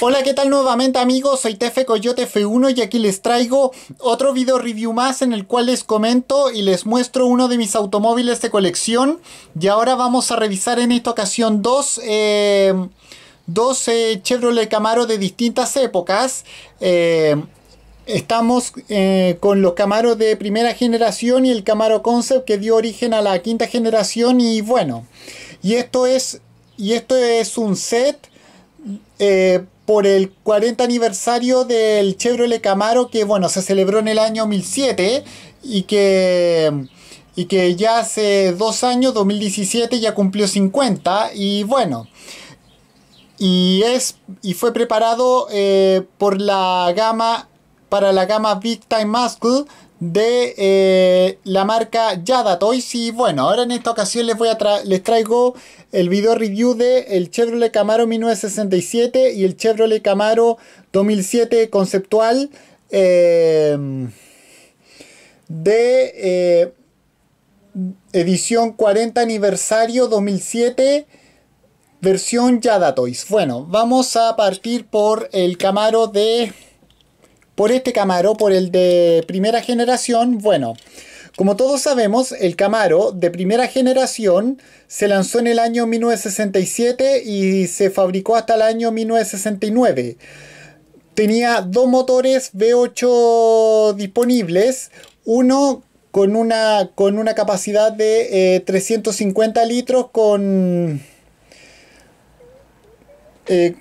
Hola, ¿qué tal nuevamente amigos? Soy Tefe Coyote F1 y aquí les traigo otro video review más en el cual les comento y les muestro uno de mis automóviles de colección. Y ahora vamos a revisar en esta ocasión dos... Eh, eh, Chevrolet Camaro de distintas épocas. Eh, estamos con los Camaro de primera generación y el Camaro Concept que dio origen a la quinta generación y bueno, y esto es, y esto es un set por el 40 aniversario del Chevrolet Camaro que bueno, se celebró en el año 2007 y que, y que ya hace dos años, 2017, ya cumplió 50 y bueno. Y, es, y fue preparado eh, por la gama para la gama Big Time Muscle de eh, la marca Yada Toys y bueno, ahora en esta ocasión les, voy a les traigo el video review de el Chevrolet Camaro 1967 y el Chevrolet Camaro 2007 conceptual em, de eh, edición 40 aniversario 2007 versión Yada Toys bueno, vamos a partir por el Camaro de por este Camaro, por el de primera generación, bueno, como todos sabemos, el Camaro de primera generación se lanzó en el año 1967 y se fabricó hasta el año 1969. Tenía dos motores V8 disponibles, uno con una, con una capacidad de 350 eh, litros con... Eh,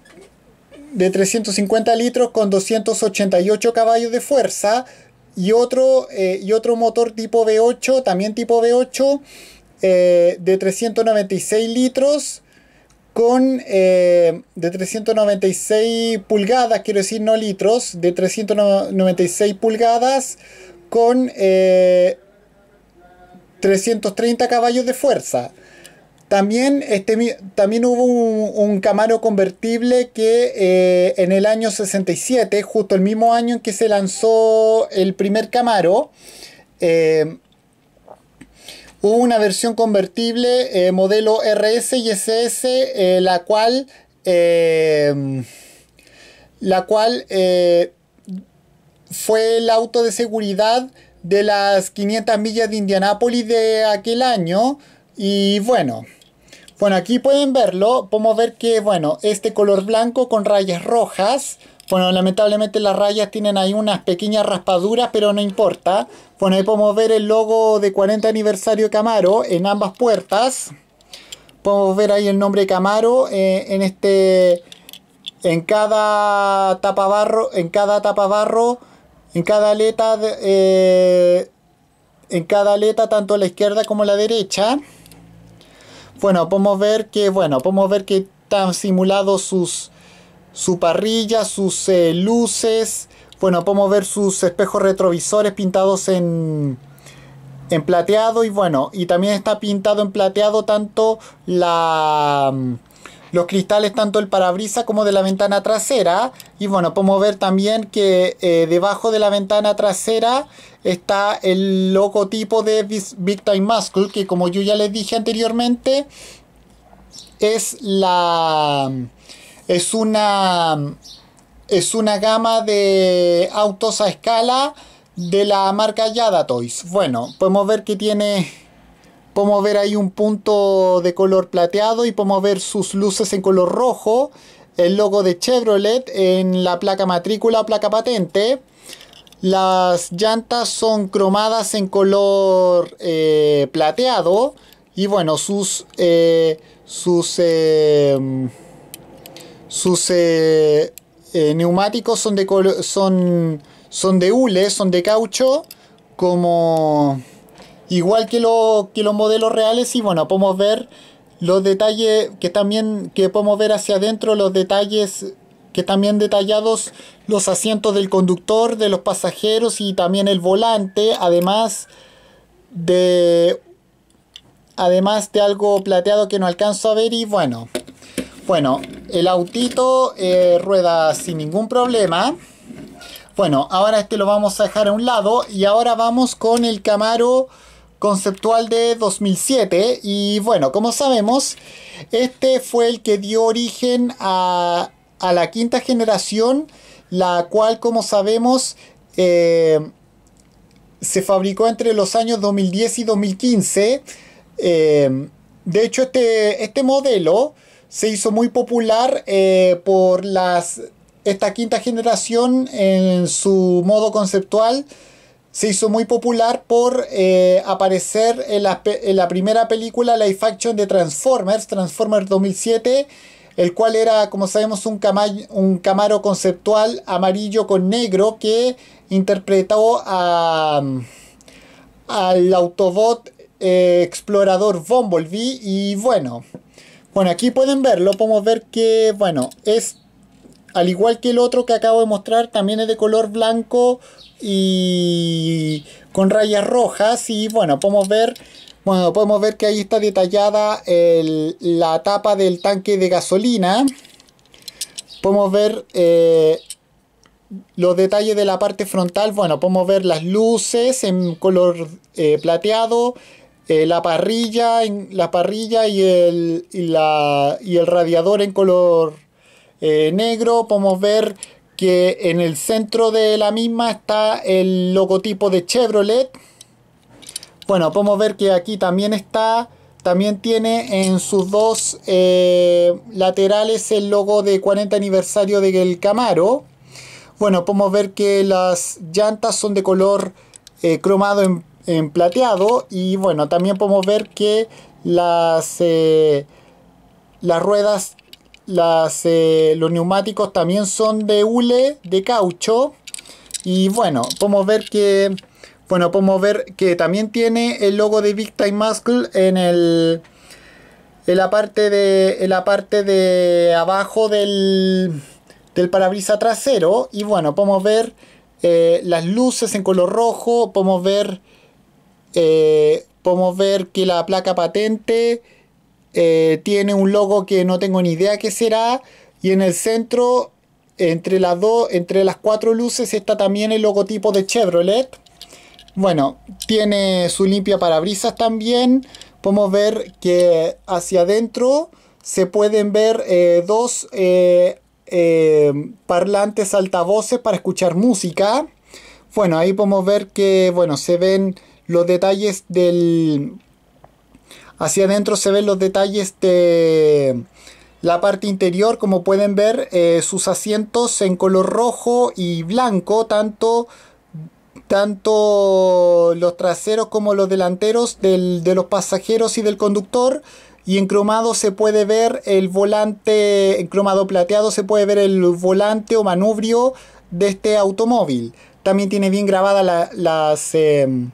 de 350 litros con 288 caballos de fuerza y otro, eh, y otro motor tipo V8, también tipo V8, eh, de 396 litros con eh, de 396 pulgadas, quiero decir no litros, de 396 pulgadas con 330 caballos de fuerza. También, este, también hubo un, Camaro convertible que eh, en el año 67, justo el mismo año en que se lanzó el primer Camaro, eh, hubo una versión convertible eh, modelo RS y SS, la cual, la cual fue el auto de seguridad de las 500 millas de Indianápolis de aquel año. Y bueno, bueno, aquí pueden verlo, podemos ver que, bueno, este color blanco con rayas rojas, bueno, lamentablemente las rayas tienen ahí unas pequeñas raspaduras, pero no importa. Bueno, ahí podemos ver el logo de 40 aniversario Camaro en ambas puertas. Podemos ver ahí el nombre Camaro eh, en este... En cada tapabarro, en cada tapabarro, en cada aleta, eh, en cada aleta tanto a la izquierda como a la derecha bueno, podemos ver que, bueno, podemos ver que están simulados sus, su parrilla, sus eh, luces, bueno, podemos ver sus espejos retrovisores pintados en, en plateado y bueno, y también está pintado en plateado tanto la mm, los cristales tanto del parabrisas como de la ventana trasera. Y bueno, podemos ver también que eh, debajo de la ventana trasera está el logotipo de Big Time Muscle, que como yo ya les dije anteriormente, es la... es una... es una gama de autos a escala de la marca Yada Toys. Bueno, podemos ver que tiene Podemos ver ahí un punto de color plateado y podemos ver sus luces en color rojo. El logo de Chevrolet en la placa matrícula, placa patente. Las llantas son cromadas en color eh, plateado. Y bueno, sus, eh, sus, eh, sus neumáticos son de, son, son de hule, son de caucho, como Igual que, que los modelos reales, y bueno, podemos ver los detalles que también que podemos ver hacia adentro, los detalles que también detallados los asientos del conductor, de los pasajeros y también el volante, además de además de algo plateado que no alcanzo a ver y bueno, bueno, el autito eh, rueda sin ningún problema. Bueno, ahora este lo vamos a dejar a un lado y ahora vamos con el Camaro conceptual de 2007 y bueno, como sabemos, este fue el que dio origen a, a la quinta generación, la cual como sabemos eh, se fabricó entre los años 2010 y 2015. Eh, de hecho, este, este modelo se hizo muy popular eh, por las, esta quinta generación en su modo conceptual se hizo muy popular por eh, aparecer en la, primera película Life action de Transformers, Transformers 2007, el cual era, como sabemos, un, un camaro conceptual amarillo con negro que interpretó al Autobot eh, explorador Bumblebee y bueno, bueno, aquí pueden verlo, podemos ver que, bueno, es al igual que el otro que acabo de mostrar, también es de color blanco y con rayas rojas. Y bueno, podemos ver, bueno, podemos ver que ahí está detallada la tapa del tanque de gasolina. Podemos ver eh, los detalles de la parte frontal. Bueno, podemos ver las luces en color eh, plateado. Eh, la parrilla, en, la parrilla y y y el radiador en color eh, negro podemos ver que en el centro de la misma está el logotipo de Chevrolet bueno podemos ver que aquí también está también tiene en sus dos eh, laterales el logo de 40 aniversario del Camaro bueno podemos ver que las llantas son de color eh, cromado en, plateado y bueno también podemos ver que las las ruedas las, eh, los neumáticos también son de hule, de caucho. Y bueno, podemos ver que... Bueno, podemos ver que también tiene el logo de Big Time Muscle en el... En la parte de, de abajo del, del parabrisa trasero. Y bueno, podemos ver eh, las luces en color rojo. Podemos ver, eh, podemos ver que la placa patente eh, tiene un logo que no tengo ni idea qué será. Y en el centro, entre las entre las cuatro luces, está también el logotipo de Chevrolet. Bueno, tiene su limpia parabrisas también. Podemos ver que hacia adentro se pueden ver eh, dos eh, parlantes altavoces para escuchar música. Bueno, ahí podemos ver que bueno, se ven los detalles del, Hacia adentro se ven los detalles de la parte interior, como pueden ver, eh, sus asientos en color rojo y blanco, tanto, tanto los traseros como los delanteros del, de los pasajeros y del conductor. Y en cromado se puede ver el volante, en cromado plateado se puede ver el volante o manubrio de este automóvil. También tiene bien grabadas las, em,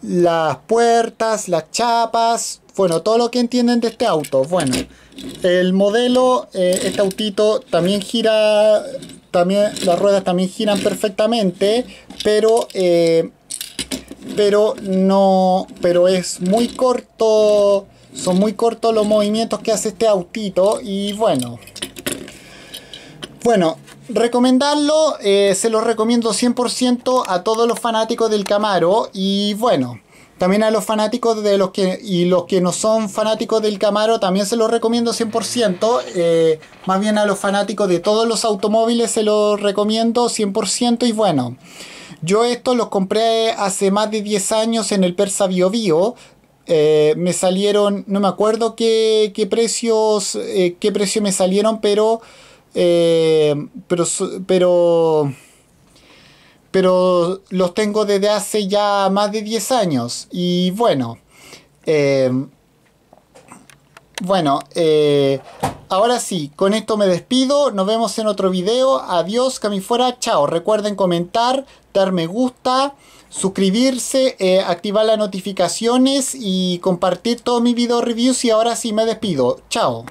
las puertas, las chapas, bueno, todo lo que entienden de este auto. Bueno, el modelo, eh, este autito también gira, también las ruedas también giran perfectamente, pero, eh, pero no, pero es muy corto, son muy cortos los movimientos que hace este autito y bueno. Bueno, recomendarlo, eh, se lo recomiendo 100% a todos los fanáticos del Camaro y bueno. También a los fanáticos de los que y los que no son fanáticos del Camaro también se los recomiendo 100%. Eh, más bien a los fanáticos de todos los automóviles se los recomiendo 100% y bueno. Yo estos los compré hace más de 10 años en el Persa Bio Bio. Eh, me salieron, no me acuerdo qué, precios, eh, qué precio me salieron, pero, pero pero los tengo desde hace ya más de 10 años. Y bueno, eh, bueno, eh, ahora sí, con esto me despido. Nos vemos en otro video. Adiós, fuera. Chao. Recuerden comentar, dar me gusta, suscribirse, eh, activar las notificaciones y compartir todos mis video reviews. Y ahora sí me despido. Chao.